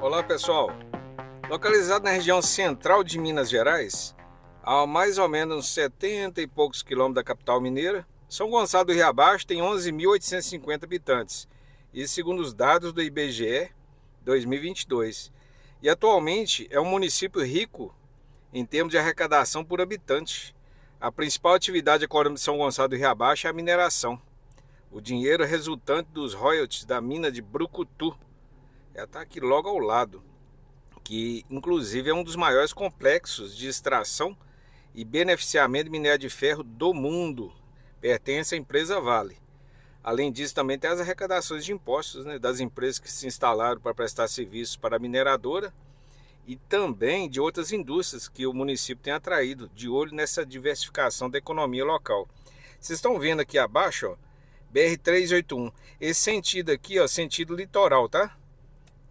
Olá pessoal! Localizado na região central de Minas Gerais, a mais ou menos 70 e poucos quilômetros da capital mineira, São Gonçalo do Rio Abaixo tem 11.850 habitantes, e segundo os dados do IBGE 2022. E atualmente é um município rico em termos de arrecadação por habitante. A principal atividade econômica de São Gonçalo do Rio Abaixo é a mineração. O dinheiro resultante dos royalties da mina de Brucutu, ela está aqui logo ao lado, que inclusive é um dos maiores complexos de extração e beneficiamento de minério de ferro do mundo. Pertence à empresa Vale. Além disso, também tem as arrecadações de impostos né, das empresas que se instalaram para prestar serviços para a mineradora e também de outras indústrias que o município tem atraído, de olho nessa diversificação da economia local. Vocês estão vendo aqui abaixo, ó, BR-381. Esse sentido aqui, ó, sentido litoral, tá?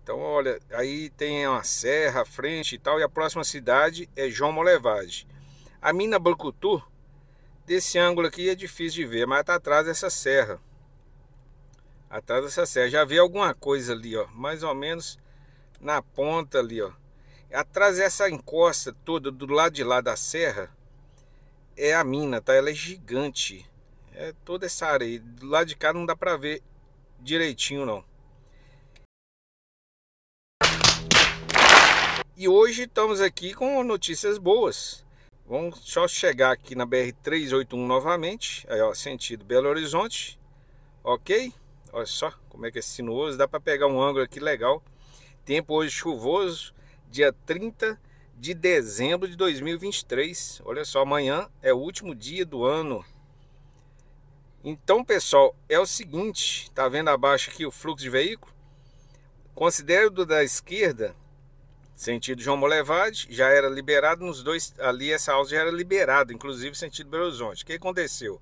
Então, olha, aí tem uma serra frente e tal, e a próxima cidade é João Molevade. A mina Bancutu, desse ângulo aqui é difícil de ver, mas tá atrás dessa serra. Atrás dessa serra. Já vi alguma coisa ali, ó, mais ou menos na ponta ali, ó. Atrás dessa encosta toda, do lado de lá da serra, é a mina, tá? Ela é gigante. É toda essa aí. Do lado de cá não dá pra ver direitinho, não. E hoje estamos aqui com notícias boas. Vamos só chegar aqui na BR-381 novamente, aí ó, sentido Belo Horizonte, ok? Olha só como é que é sinuoso, dá para pegar um ângulo aqui legal. Tempo hoje chuvoso, dia 30 de dezembro de 2023. Olha só, amanhã é o último dia do ano. Então, pessoal, é o seguinte, tá vendo abaixo aqui o fluxo de veículo? Considere do da esquerda Sentido João Molevade já era liberado nos dois, ali essa alça já era liberada, inclusive sentido Belo Horizonte. O que aconteceu?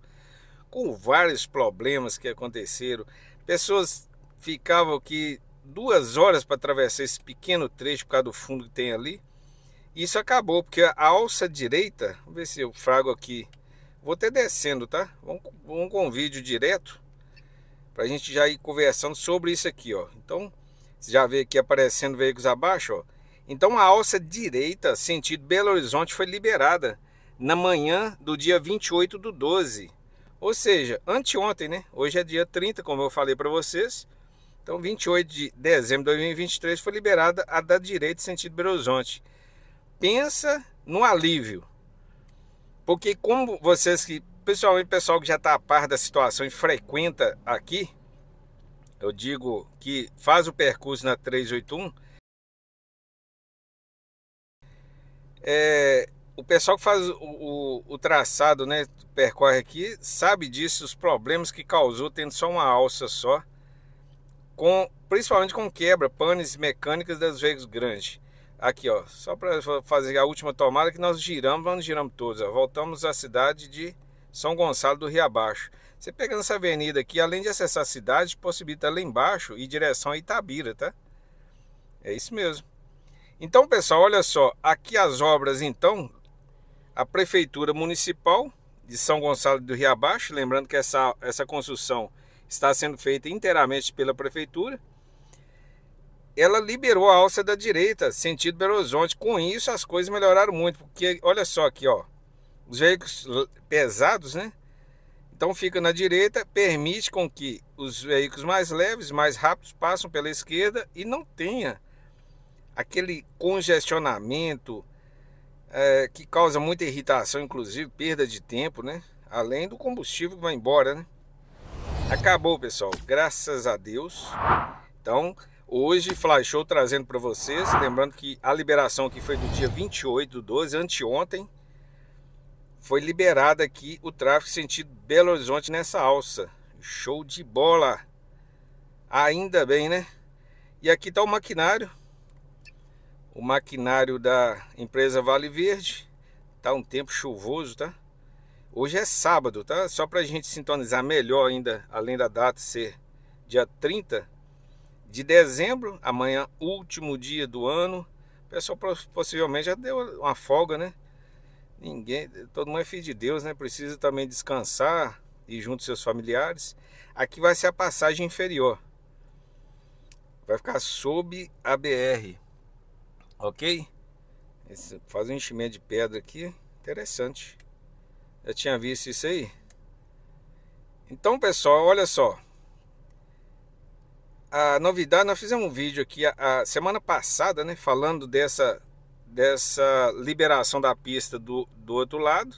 Com vários problemas que aconteceram, pessoas ficavam aqui duas horas para atravessar esse pequeno trecho por causa do fundo que tem ali. Isso acabou, porque a alça direita, vamos ver se eu frago aqui, vou até descendo, tá? Vamos, vamos com um vídeo direto, para a gente já ir conversando sobre isso aqui, ó. Então, já vê aqui aparecendo veículos abaixo, ó então a alça direita, sentido Belo Horizonte, foi liberada na manhã do dia 28 do 12. Ou seja, anteontem, né? Hoje é dia 30, como eu falei para vocês. Então, 28 de dezembro de 2023 foi liberada a da direita, sentido Belo Horizonte. Pensa no alívio. Porque como vocês que, pessoalmente o pessoal que já está a par da situação e frequenta aqui, eu digo que faz o percurso na 381, É, o pessoal que faz o, o, o, traçado, né, percorre aqui, sabe disso, os problemas que causou tendo só uma alça só, com principalmente com quebra, panes mecânicas das veículos grandes. Aqui, ó, só para fazer a última tomada que nós giramos, nós giramos todos, ó, voltamos à cidade de São Gonçalo do Rio Abaixo. Você pegando essa avenida aqui, além de acessar a cidade, possibilita lá embaixo e direção a Itabira, tá? É isso mesmo. Então, pessoal, olha só, aqui as obras, então, a Prefeitura Municipal de São Gonçalo do Rio Abaixo, lembrando que essa, essa construção está sendo feita inteiramente pela Prefeitura, ela liberou a alça da direita, sentido Belo Horizonte. Com isso, as coisas melhoraram muito, porque, olha só aqui, ó, os veículos pesados, né? Então fica na direita, permite com que os veículos mais leves, mais rápidos, passem pela esquerda e não tenha aquele congestionamento é, que causa muita irritação, inclusive perda de tempo, né? Além do combustível que vai embora, né? Acabou, pessoal. Graças a Deus. Então, hoje, Flash Show trazendo para vocês. Lembrando que a liberação aqui foi do dia 28 do 12, anteontem. Foi liberado aqui o tráfego sentido Belo Horizonte nessa alça. Show de bola! Ainda bem, né? E aqui está o maquinário o maquinário da empresa Vale Verde. Tá um tempo chuvoso, tá? Hoje é sábado, tá? Só pra gente sintonizar melhor ainda, além da data ser dia 30 de dezembro, amanhã último dia do ano. O pessoal possivelmente já deu uma folga, né? Ninguém, todo mundo é filho de Deus, né? Precisa também descansar e junto seus familiares. Aqui vai ser a passagem inferior. Vai ficar sob a BR. Ok? Esse, faz um enchimento de pedra aqui. Interessante. Já tinha visto isso aí? Então, pessoal, olha só. A novidade, nós fizemos um vídeo aqui a, a semana passada, né? Falando dessa, dessa liberação da pista do, do outro lado.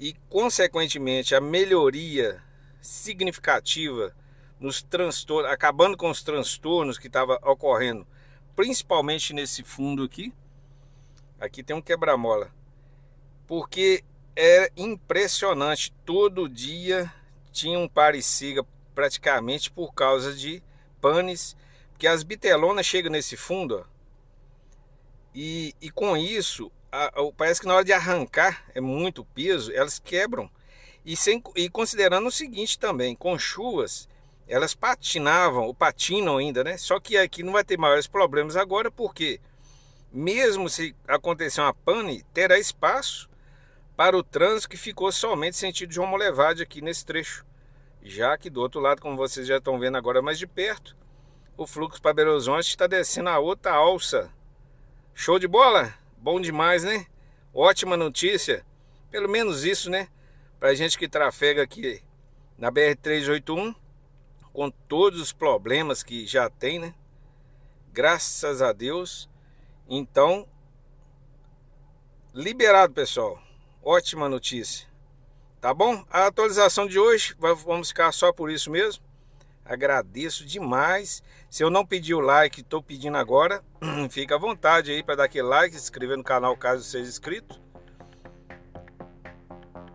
E, consequentemente, a melhoria significativa nos transtornos, acabando com os transtornos que estava ocorrendo principalmente nesse fundo aqui. Aqui tem um quebra-mola. Porque é impressionante. Todo dia tinha um pareciga praticamente por causa de panes. Porque as bitelonas chegam nesse fundo, ó, e, e, com isso, a, a, parece que na hora de arrancar, é muito peso, elas quebram. E, sem, e considerando o seguinte também, com chuvas, elas patinavam, ou patinam ainda, né? Só que aqui não vai ter maiores problemas agora, porque mesmo se acontecer uma pane, terá espaço para o trânsito que ficou somente sentido João Molevade aqui nesse trecho. Já que do outro lado, como vocês já estão vendo agora mais de perto, o fluxo para Belo Horizonte está descendo a outra alça. Show de bola? Bom demais, né? Ótima notícia. Pelo menos isso, né? Para gente que trafega aqui na BR-381, com todos os problemas que já tem, né? Graças a Deus. Então, liberado, pessoal. Ótima notícia. Tá bom? A atualização de hoje, vamos ficar só por isso mesmo. Agradeço demais. Se eu não pedi o like, estou pedindo agora. Fica à vontade aí para dar aquele like, se inscrever no canal caso seja inscrito.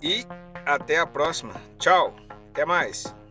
E até a próxima. Tchau. Até mais.